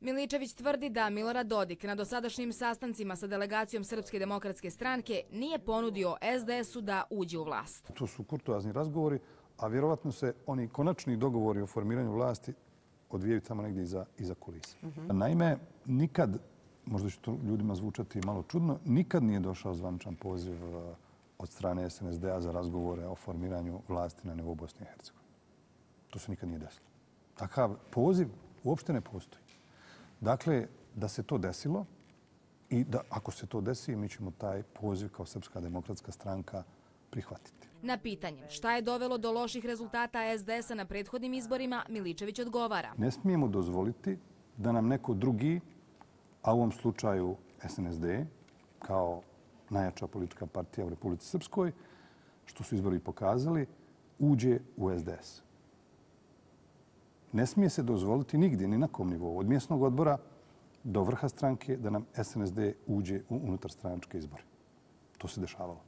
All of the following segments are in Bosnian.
Miličević tvrdi da Milorad Dodik na dosadašnjim sastancima sa delegacijom Srpske demokratske stranke nije ponudio SDS-u da uđe u vlast. To su kurtoazni razgovori, a vjerovatno se oni konačni dogovori o formiranju vlasti odvijaju tamo negdje iza kulisa. Mhm. Naime, nikad, možda će to ljudima zvučati malo čudno, nikad nije došao zvančan poziv eh, od strane SNSD-a za razgovore o formiranju vlasti na nivou Bosne i Hercegovine. To se nikad nije desilo. Takav poziv uopšte ne postoji. Dakle, da se to desilo i da ako se to desi, mi ćemo taj poziv kao Srpska demokratska stranka prihvatiti. Na pitanje šta je dovelo do loših rezultata SDS-a na prethodnim izborima, Miličević odgovara. Ne smijemo dozvoliti da nam neko drugi, a u ovom slučaju SNSD, kao najjača politička partija u Republici Srpskoj, što su izbori pokazali, uđe u SDS-a ne smije se dozvoliti nigdje, ni na kom nivou, od mjesnog odbora do vrha stranke da nam SNSD uđe u unutar straničke izbore. To se dešavalo.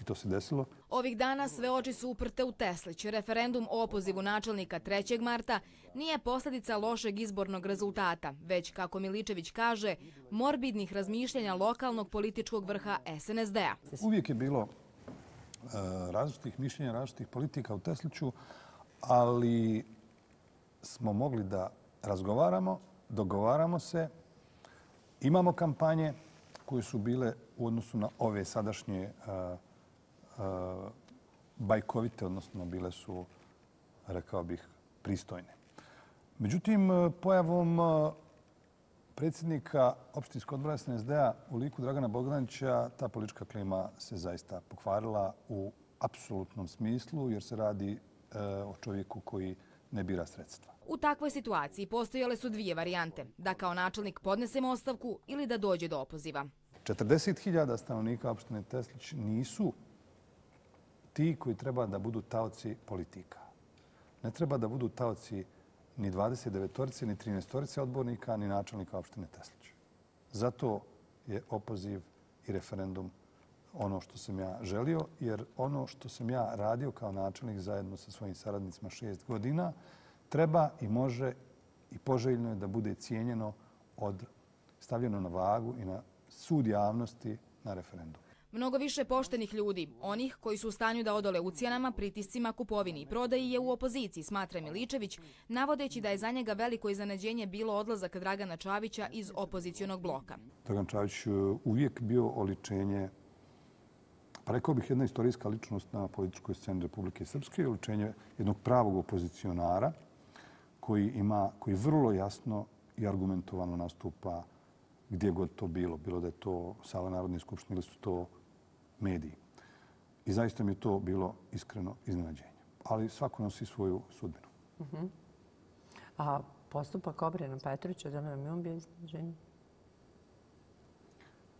I to se desilo. Ovih dana sve oči su uprte u Teslić. Referendum o opozivu načelnika 3. marta nije posljedica lošeg izbornog rezultata, već, kako Miličević kaže, morbidnih razmišljenja lokalnog političkog vrha SNSD-a. Uvijek je bilo e, različitih mišljenja, različitih politika u Tesliću, ali smo mogli da razgovaramo, dogovaramo se. Imamo kampanje koje su bile u odnosu na ove sadašnje eh, eh, bajkovite, odnosno bile su, rekao bih, pristojne. Međutim, eh, pojavom predsjednika opštinskog odbora SNSD-a u liku Dragana Bogdanića, ta politička klima se zaista pokvarila u apsolutnom smislu, jer se radi o čovjeku koji je ne bira sredstva. U takvoj situaciji postojale su dvije varijante, da kao načelnik podnesemo ostavku ili da dođe do opoziva. 40.000 stanovnika opštine Teslić nisu ti koji treba da budu taoci politika. Ne treba da budu taoci ni 29-orice, ni 13-orice odbornika, ni načelnika opštine Teslić. Zato je opoziv i referendum ono što sam ja želio, jer ono što sam ja radio kao načelnik zajedno sa svojim saradnicima šest godina, treba i može i poželjno je da bude cijenjeno od stavljeno na vagu i na sud javnosti na referendum. Mnogo više poštenih ljudi, onih koji su u stanju da odole ucijanama, pritiscima, kupovini i prodaji je u opoziciji, smatra Miličević, navodeći da je za njega veliko iznenađenje bilo odlazak Dragana Čavića iz opozicijonog bloka. Dragan Čavić uvijek bio oličenje pa rekao bih jedna istorijska ličnost na političkoj sceni Republike Srpske je uličenje jednog pravog opozicionara koji, ima, koji vrlo jasno i argumentovano nastupa gdje god to bilo, bilo da je to sala Narodne skupštine ili su to mediji. I zaista mi je to bilo iskreno iznenađenje. Ali svako nosi svoju sudbinu. Uh A postupak Obrijana Petrovića, da nam je on bio iznenađenje?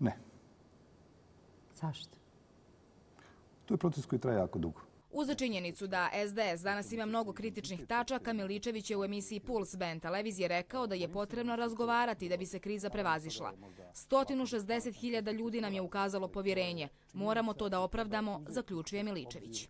Ne. Zašto? To je proces koji traje jako dugo. Uz činjenicu da SDS danas ima mnogo kritičnih tačaka, Miličević je u emisiji Puls Ben televizije rekao da je potrebno razgovarati da bi se kriza prevazišla. 160.000 ljudi nam je ukazalo povjerenje. Moramo to da opravdamo, zaključuje Miličević.